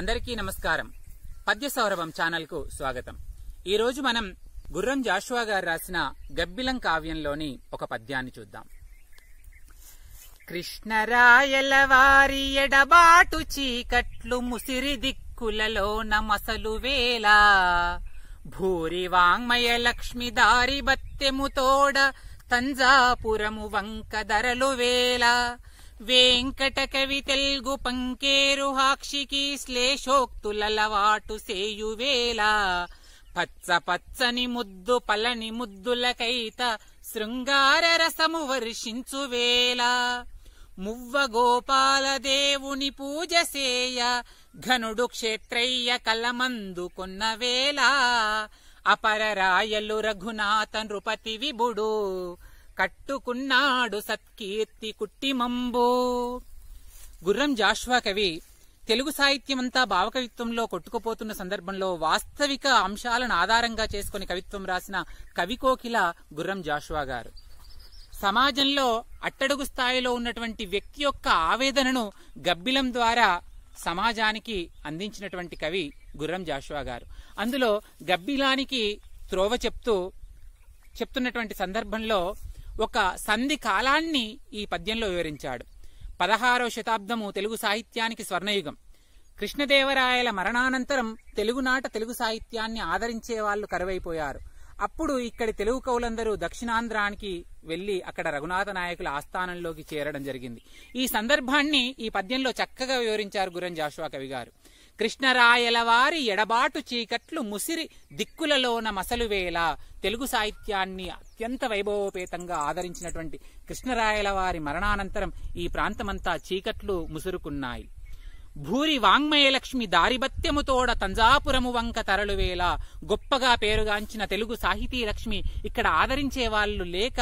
అందరికీ నమస్కారం పద్య సౌరభం ఛానల్కు స్వాగతం ఈరోజు మనం గుర్రం జాషువా గారు రాసిన గబ్బిలం కావ్యంలోని ఒక పద్యాన్ని చూద్దాం కృష్ణరాయల వారి ఎడబాటు చీకట్లు ముసిరి దిక్కులలో నమసలు వేళ భూరి వాంగ్మయ లక్ష్మి దారి బత్తెముతోడ తంజాపురము వంక ధరలు వేళ వేంకట కవి తెల్గు పంకేరు హాక్షికి శ్లేషోక్తులలవాటు సేయువేళ పచ్చ పచ్చని ముద్దు పలని ముద్దులకైత శృంగార రసము వర్షించువేళ మువ్వ దేవుని పూజ సేయ ఘనుడు క్షేత్రయ్య కలమందు వేళ అపర రాయలు రఘునాథ నృపతి విభుడు కట్టుకున్నాడు సత్కీర్తి కుట్టి మంబో గుర్రం జాష్వా కవి తెలుగు సాహిత్యమంతా భావకవిత్వంలో కొట్టుకుపోతున్న సందర్భంలో వాస్తవిక అంశాలను ఆధారంగా చేసుకుని కవిత్వం రాసిన కవికోకిల గుర్రం జాషువా గారు సమాజంలో అట్టడుగు స్థాయిలో ఉన్నటువంటి వ్యక్తి యొక్క ఆవేదనను గబ్బిలం ద్వారా సమాజానికి అందించినటువంటి కవి గుర్రం జాషువా గారు అందులో గబ్బిలానికి త్రోవ చెప్తూ చెప్తున్నటువంటి సందర్భంలో ఒక సంధి కాలాన్ని ఈ పద్యంలో వివరించాడు పదహారవ శతాబ్దము తెలుగు సాహిత్యానికి స్వర్ణయుగం కృష్ణదేవరాయల మరణానంతరం తెలుగునాట తెలుగు సాహిత్యాన్ని ఆదరించే వాళ్ళు కరువైపోయారు అప్పుడు ఇక్కడి తెలుగు కవులందరూ దక్షిణాంధ్రానికి వెళ్లి అక్కడ రఘునాథ నాయకుల ఆస్థానంలోకి చేరడం జరిగింది ఈ సందర్భాన్ని ఈ పద్యంలో చక్కగా వివరించారు గురం జాషువా కవి గారు కృష్ణరాయలవారి ఎడబాటు చీకట్లు ముసిరి దిక్కులలోన మసలువేళ తెలుగు సాహిత్యాన్ని అత్యంత వైభవోపేతంగా ఆదరించినటువంటి కృష్ణరాయలవారి మరణానంతరం ఈ ప్రాంతమంతా చీకట్లు ముసురుకున్నాయి భూరి వాంగ్మయలక్ష్మి దారిబత్యముతోడ తంజాపురము వంక తరలువేళ గొప్పగా పేరుగాంచిన తెలుగు సాహితీ లక్ష్మి ఇక్కడ ఆదరించే వాళ్ళు లేక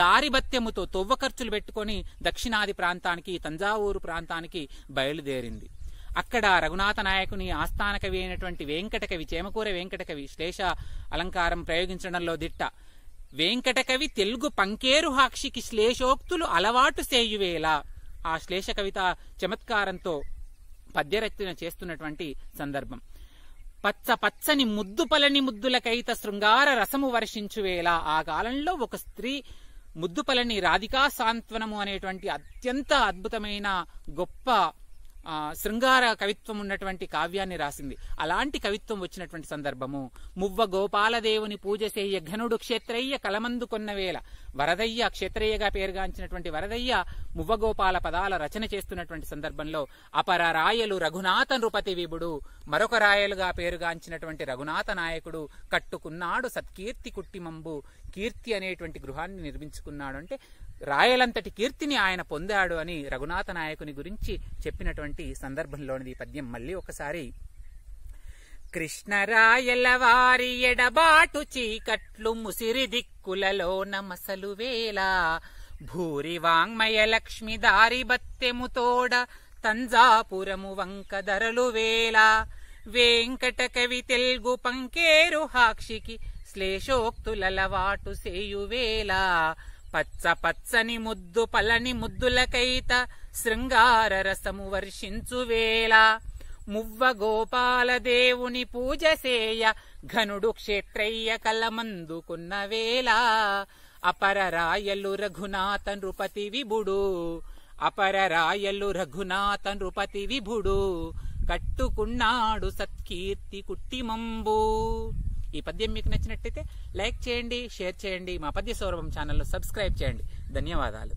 దారిబత్యముతో తొవ్వ ఖర్చులు పెట్టుకొని దక్షిణాది ప్రాంతానికి తంజావూరు ప్రాంతానికి బయలుదేరింది అక్కడ రఘునాథ నాయకుని ఆస్థాన కవి అయినటువంటి వెంకటకవి చేమకూర వెంకటకవి శ్లేష అలంకారం ప్రయోగించడంలో దిట్ట వెంకటకవి తెలుగు పంకేరు హాక్షికి శ్లేషోక్తులు అలవాటు చేయువేల ఆ శ్లేష కవిత చమత్కారంతో పద్యరచన చేస్తున్నటువంటి సందర్భం పచ్చ పచ్చని ముద్దు పలని ముద్దులకైత శృంగార రసము వర్షించువేళ ఆ కాలంలో ఒక స్త్రీ ముద్దుపలని రాధికా సాంత్వనము అనేటువంటి అత్యంత అద్భుతమైన గొప్ప శృంగార కవిత్వం ఉన్నటువంటి కావ్యాన్ని రాసింది అలాంటి కవిత్వం వచ్చినటువంటి సందర్భము మువ్వ గోపాలదేవుని పూజ చేయ ఘనుడు క్షేత్రయ్య కలమందు వేళ వరదయ్య క్షేత్రయ్యగా పేరుగాంచినటువంటి వరదయ్య మువ్వగోపాల పదాల రచన చేస్తున్నటువంటి సందర్భంలో అపర రాయలు రఘునాథ నృపతి విభుడు మరొక రాయలుగా పేరుగాంచినటువంటి రఘునాథ నాయకుడు కట్టుకున్నాడు సత్కీర్తి కుట్టిమంబు కీర్తి అనేటువంటి గృహాన్ని నిర్మించుకున్నాడు అంటే రాయలంతటి కీర్తిని ఆయన పొందాడు అని రఘునాథ నాయకుని గురించి చెప్పినటువంటి సందర్భంలోనిది ఈ పద్యం మళ్ళీ ఒకసారి కృష్ణరాయల వారి ఎడబాటు చీకట్లు ముసిరి దిక్కులలో నమసలు వేళ భూరి వాంగ్మయ లక్ష్మి దారి తోడ తంజాపురము వంక ధరలు వేళ వెంకట కవి తెలుగు పంకేరు హాక్షికి శ్లేషోక్తులలవాటు సేయువేళ పచ్చ పచ్చని ముద్దు పలని ముద్దులకైత శృంగార రసము వర్షించువేళ మువ్వ గోపాలదేవుని పూజ సేయ ఘనుడు క్షేత్రయ్య కలమందుకున్న వేళ రాయలు రఘునాథ నృపతి విభుడు రాయలు రఘునాథ నృపతి విభుడు కట్టుకున్నాడు సత్కీర్తి కుట్టిమంబు ఈ పద్యం మీకు నచ్చినట్టయితే లైక్ చేయండి షేర్ చేయండి మా పద్య సౌరభం ఛానల్లో సబ్స్క్రైబ్ చేయండి ధన్యవాదాలు